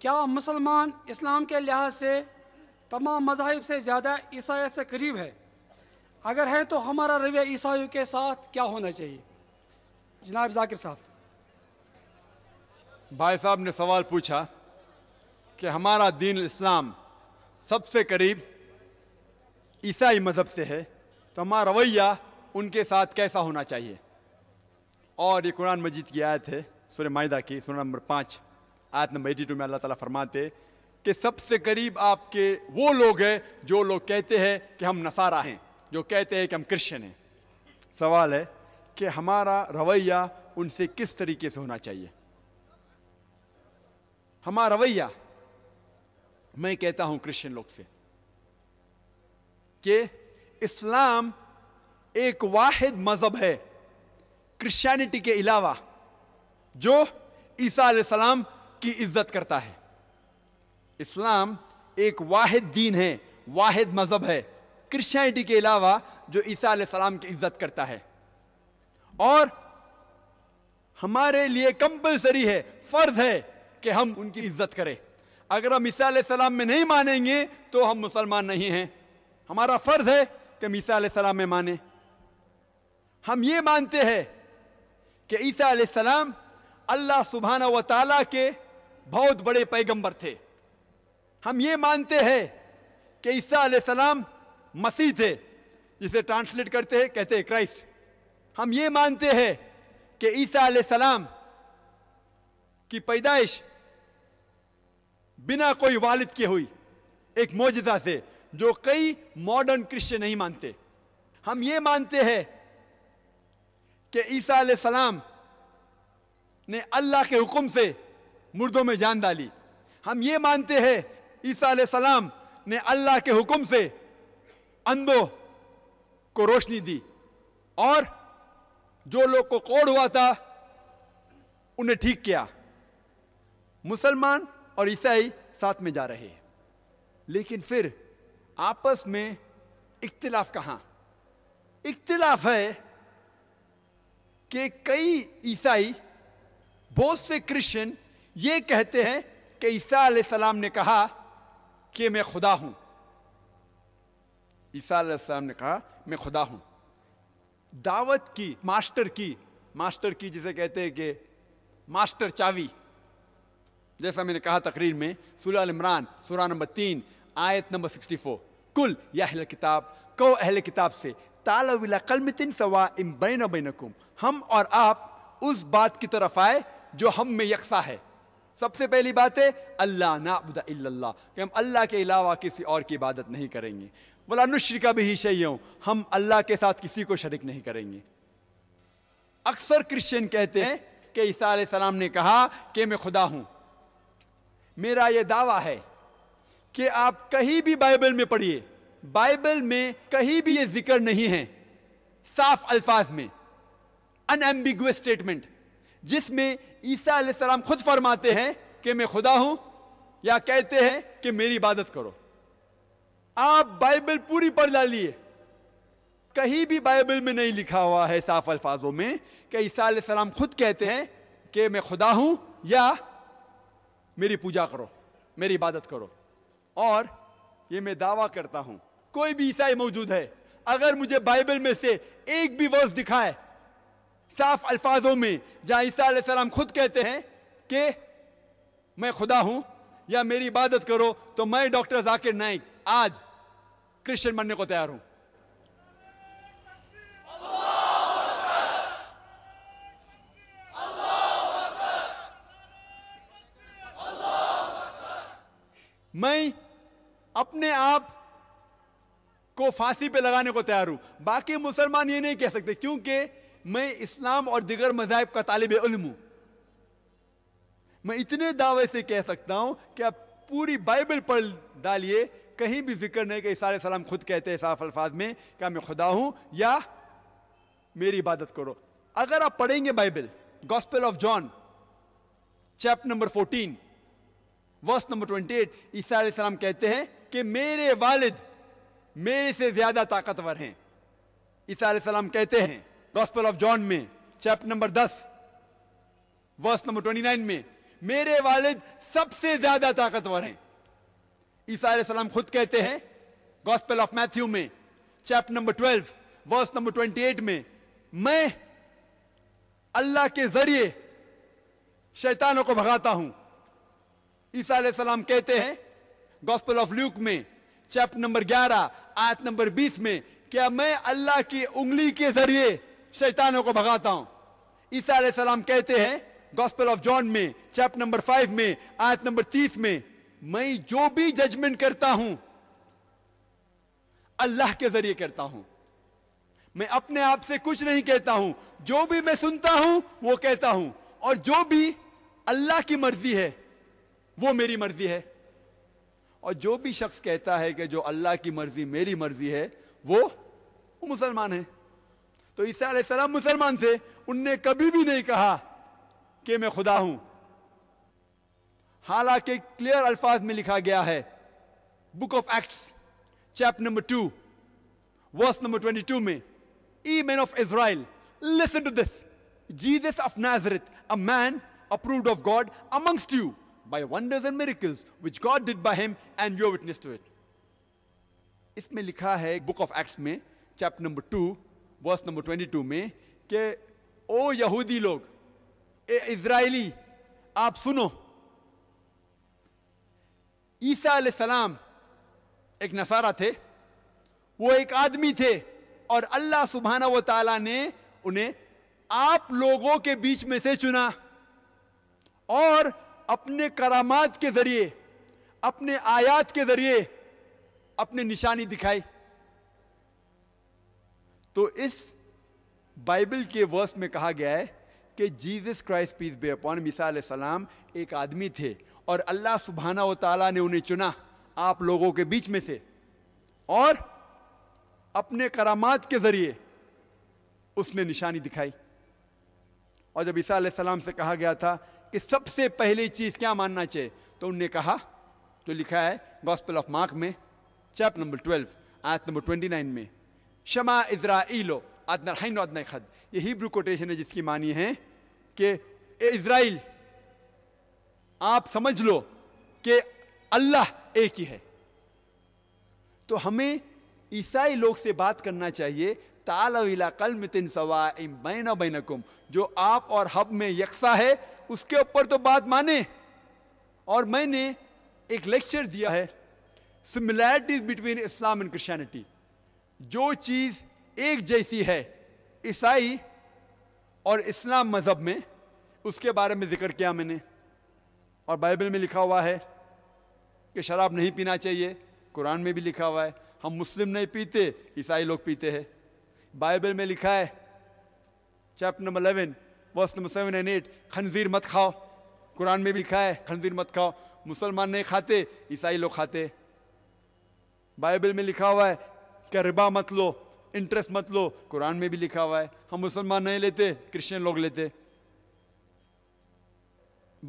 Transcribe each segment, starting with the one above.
क्या मुसलमान इस्लाम के लिहाज से तमाम मजाहब से ज़्यादा ईसाइत से करीब है अगर है तो हमारा रवैया ईसाइयों के साथ क्या होना चाहिए जनाब जाकिर साहब भाई साहब ने सवाल पूछा कि हमारा दीन इस्लाम सबसे करीब ईसाई मज़हब से है तो हमारा रवैया उनके साथ कैसा होना चाहिए और ये कुरान मजीद की आयत है सुर माहिदा की सुर नंबर पाँच आयत नंबर एटी टू में अल्लाह ताला फरमाते कि सबसे करीब आपके वो लोग हैं जो लोग कहते हैं कि हम नसारा हैं जो कहते हैं कि हम क्रिश्चियन हैं सवाल है कि हमारा रवैया उनसे किस तरीके से होना चाहिए हमारा रवैया मैं कहता हूं क्रिश्चियन लोग से कि इस्लाम एक वाहिद मज़हब है क्रिश्चियनिटी के अलावा जो ईसा सलाम की इज्जत करता है इस्लाम एक वाहिद दीन है वाहिद मज़हब है क्रिश्चियनिटी के अलावा जो ईसा सलाम की इज्जत करता है और हमारे लिए कंपलसरी है फ़र्ज है कि हम उनकी इज्जत करें अगर हम ईसा सलाम में नहीं मानेंगे तो हम मुसलमान नहीं हैं हमारा फ़र्ज है कि हम ईसा सलाम में माने हम ये मानते हैं कि ईसा सलाम अल्लाह सुबहाना व ताला के बहुत बड़े पैगंबर थे हम ये मानते हैं कि ईसा सलाम मसीह थे जिसे ट्रांसलेट करते हैं कहते हैं क्राइस्ट हम ये मानते हैं कि ईसा सलाम की पैदाइश बिना कोई वालिद के हुई एक मौजदा से जो कई मॉडर्न क्रिश्चियन नहीं मानते हम ये मानते हैं कि ईसा सलाम ने अल्लाह के हुक्म से मुर्दों में जान डाली हम ये मानते हैं ईसा सलाम ने अल्लाह के हुक्म से अंधों को रोशनी दी और जो लोग को कोड़ हुआ था उन्हें ठीक किया मुसलमान और ईसाई साथ में जा रहे हैं लेकिन फिर आपस में इख्तिलाफ कहाँ इख्तिलाफ है कि कई ईसाई बहुत से क्रिश्चियन ये कहते हैं कि ईसा सलाम ने कहा कि मैं खुदा हूं ईसा सलाम ने कहा मैं खुदा हूं दावत की मास्टर की मास्टर की जिसे कहते हैं कि मास्टर चावी जैसा मैंने कहा तकरीर में सुलह इमरान सुरा नंबर तीन आयत नंबर सिक्सटी फोर कुल या अहल किताब को अहल किताब से तिन सवा इम बैन बैनकुम हम और आप उस बात की तरफ आए जो हम में यकसा है सबसे पहली बात है अल्लाह नाबुदा कि हम अल्लाह के अलावा किसी और की इबादत नहीं करेंगे बोला का भी शैयों हम अल्लाह के साथ किसी को शरीक नहीं करेंगे अक्सर क्रिश्चियन कहते हैं कि ईसा सलाम ने कहा कि मैं खुदा हूं मेरा यह दावा है कि आप कहीं भी बाइबल में पढ़िए बाइबल में कहीं भी ये जिक्र नहीं है साफ अल्फाज में अनएम्बिगुअस स्टेटमेंट जिसमें ईसा सलाम खुद फरमाते हैं कि मैं खुदा हूं या कहते हैं कि मेरी इबादत करो आप बाइबल पूरी पढ़ डालिए कहीं भी बाइबल में नहीं लिखा हुआ है साफ अल्फाजों में कि ईसा सलाम खुद कहते हैं कि मैं खुदा हूं या मेरी पूजा करो मेरी इबादत करो और ये मैं दावा करता हूं कोई भी ईसाई मौजूद है अगर मुझे बाइबल में से एक भी वर्ष दिखाए साफ अल्फाजों में जहाँ ईसा खुद कहते हैं कि मैं खुदा हूँ या मेरी इबादत करो तो मैं डॉक्टर जाकिर नाइक आज क्रिश्चियन बनने को तैयार हूँ मैं अपने आप को फांसी पे लगाने को तैयार हूं बाकी मुसलमान ये नहीं कह सकते क्योंकि मैं इस्लाम और दिगर मजाहब का तालब इल्म हूं मैं इतने दावे से कह सकता हूं कि आप पूरी बाइबल पढ़ डालिए कहीं भी जिक्र नहीं कि सारे सलाम खुद कहते हैं साफ अल्फाज में क्या मैं खुदा हूं या मेरी इबादत करो अगर आप पढ़ेंगे Bible gospel of John chapter number fourteen verse number twenty eight Isa सलाम कहते हैं कि मेरे वालिद मेरे से ज्यादा ताकतवर हैं ईसा सलाम कहते हैं गॉस्पल ऑफ जॉन में चैप्टर नंबर दस वर्स नंबर ट्वेंटी नाइन में मेरे वालिद सबसे ज्यादा ताकतवर हैं ईसा सलाम खुद कहते हैं गॉस्पल ऑफ मैथ्यू में chapter number twelve verse number twenty eight में मैं अल्लाह के जरिए शैतानों को भगाता हूं ईसा सलाम कहते हैं गॉस्पल ऑफ ल्यूक में चैप्टर नंबर ग्यारह आयत नंबर बीस में क्या मैं अल्लाह की उंगली के जरिए शैतानों को भगाता हूं ईसा सलाम कहते हैं गॉस्पल ऑफ जॉन में चैप्टर नंबर फाइव में आयत नंबर तीस में मैं जो भी जजमेंट करता हूं अल्लाह के जरिए करता हूं मैं अपने आप से कुछ नहीं कहता हूं जो भी मैं सुनता हूं वो कहता हूं और जो भी अल्लाह की मर्जी है वो मेरी मर्जी है और जो भी शख्स कहता है कि जो अल्लाह की मर्जी मेरी मर्जी है वो, वो मुसलमान है तो ईसा सलाम मुसलमान थे उनने कभी भी नहीं कहा कि मैं खुदा हूं हालांकि क्लियर अल्फाज में लिखा गया है book of Acts chapter number two verse number twenty two में ye man of Israel listen to this Jesus of Nazareth a man approve of God amongst you by wonders and miracles which God did by him and your witness to it इसमें लिखा है book of Acts में chapter number two verse number 22 में कि ओ यहूदी लोग ए Israeli आप सुनो ईसा सलाम एक नसारा थे वो एक आदमी थे और अल्लाह सुबहाना व ताला ने उन्हें आप लोगों के बीच में से चुना और अपने करामात के जरिए अपने आयात के जरिए अपने निशानी दिखाई तो इस बाइबल के वर्स में कहा गया है कि Jesus Christ peace be upon मिसा सलाम एक आदमी थे और अल्लाह सुबहाना तला ने उन्हें चुना आप लोगों के बीच में से और अपने करामात के ज़रिए उसने निशानी दिखाई और जब ईसा सलाम से कहा गया था कि सबसे पहली चीज़ क्या मानना चाहिए तो उनने कहा जो लिखा है गॉस्पल ऑफ मार्क में चैप्टर नंबर ट्वेल्व आयत नंबर ट्वेंटी नाइन में शमा इसराइलो अदना हिन अदना खद ये हिब्रू कोटेशन है जिसकी मानी है कि इसराइल आप समझ लो कि अल्लाह एक ही है तो हमें ईसाई लोग से बात करना चाहिए तालविला कलम तिन सवा बैना बैनकुम जो आप और हब में यकसा है उसके ऊपर तो बात माने और मैंने एक लेक्चर दिया है similarities between Islam and Christianity जो चीज एक जैसी है ईसाई और इस्लाम मजहब में उसके बारे में जिक्र किया मैंने और बाइबल में लिखा हुआ है कि शराब नहीं पीना चाहिए कुरान में भी लिखा हुआ है हम मुस्लिम नहीं पीते ईसाई लोग पीते हैं बाइबल में लिखा है chapter number eleven verse number seven and eight खनजीर मत खाओ कुरान में भी लिखा है खनजीर मत खाओ मुसलमान नहीं खाते ईसाई लोग खाते बाइबल में लिखा हुआ है क्या रिबा मत लो इंटरेस्ट मत लो कुरान में भी लिखा हुआ है हम मुसलमान नहीं लेते क्रिश्चियन लोग लेते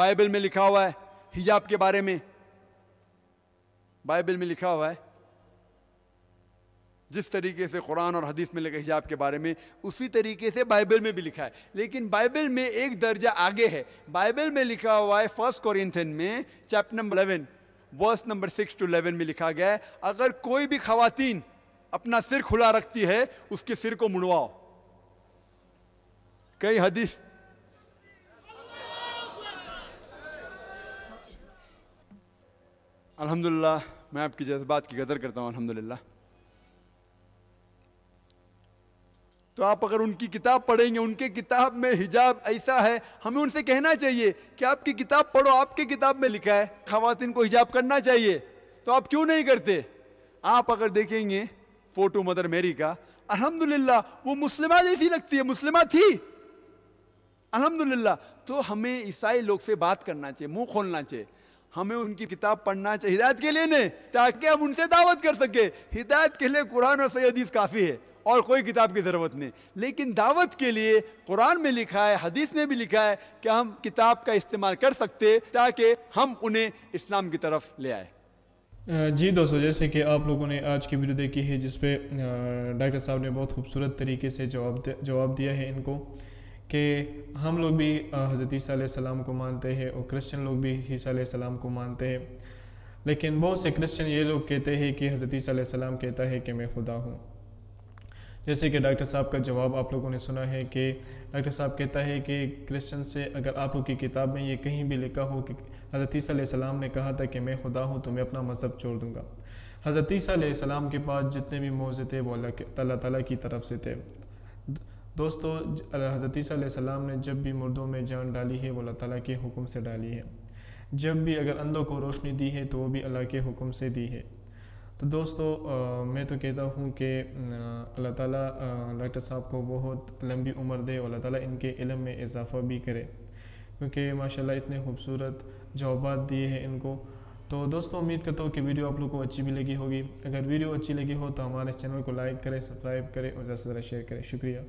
बाइबल में लिखा हुआ है हिजाब के बारे में बाइबल में लिखा हुआ है जिस तरीके से कुरान और हदीस में लिखा हिजाब के बारे में उसी तरीके से बाइबल में भी लिखा है लेकिन बाइबल में एक दर्जा आगे है बाइबल में लिखा हुआ है फर्स्ट कोरिंथन में chapter number 11 verse number 6 to 11 में लिखा गया है अगर कोई भी खातन अपना सिर खुला रखती है उसके सिर को मुड़वाओ कई हदीस अल्हम्दुलिल्लाह मैं आपकी जज्बात की कदर करता हूँ अल्हम्दुलिल्लाह तो आप अगर उनकी किताब पढ़ेंगे उनके किताब में हिजाब ऐसा है हमें उनसे कहना चाहिए कि आपकी किताब पढ़ो आपके किताब में लिखा है खातन को हिजाब करना चाहिए तो आप क्यों नहीं करते आप अगर देखेंगे फोटो मदर मेरी का अलहमदुल्ला वो मुस्लिमा जैसी लगती है मुस्लिमा थी अलहमदुल्ला तो हमें ईसाई लोग से बात करना चाहिए मुंह खोलना चाहिए हमें उनकी किताब पढ़ना चाहिए हिदायत के लिए नहीं ताकि हम उनसे दावत कर सके हिदायत के लिए कुरान और सैदीस काफ़ी है और कोई किताब की ज़रूरत नहीं लेकिन दावत के लिए कुरान में लिखा है हदीस में भी लिखा है कि हम किताब का इस्तेमाल कर सकते ताकि हम उन्हें इस्लाम की तरफ ले आए जी दोस्तों जैसे कि आप लोगों ने आज की वीडियो देखी है जिसपे डॉक्टर साहब ने बहुत खूबसूरत तरीके से जवाब जवाब दिया है इनको कि हम लोग भी हज़रत सलाम को मानते हैं और क्रिश्चियन लोग भी ईसा सलाम को मानते हैं लेकिन बहुत से क्रिश्चियन ये लोग कहते हैं कि हज़रत सलाम कहता है कि मैं खुदा हूँ जैसे कि डॉक्टर साहब का जवाब आप लोगों ने सुना है कि डॉक्टर साहब कहता है कि क्रिश्चन से अगर आप लोग की किताब में ये कहीं भी लिखा हो कि हज़रतीसम ने कहा था कि मैं खुदा हूँ तो मैं अपना मज़हब छोड़ दूँगा हज़रतीसम के पास जितने भी मौज़े थे वो अल्लाह तला की तरफ से थे दोस्तों हजरतीसम ने जब भी मुर्दों में जान डाली है वो अल्लाह तला के हुक्म से डाली है जब भी अगर अंधों को रोशनी दी है तो वो भी अल्लाह के हुक्म से दी है तो दोस्तों आ, मैं तो कहता हूँ कि अल्लाह ताला डॉक्टर साहब को बहुत लंबी उम्र दे और अल्लाह ताला इनके इलम में इजाफा भी करे क्योंकि माशाल्लाह इतने खूबसूरत जवाब दिए हैं इनको तो दोस्तों उम्मीद करता हूँ कि वीडियो आप लोग को अच्छी भी लगी होगी अगर वीडियो अच्छी लगी हो तो हमारे चैनल को लाइक करें सब्सक्राइब करें और ज़्यादा से ज़्यादा शेयर करें शुक्रिया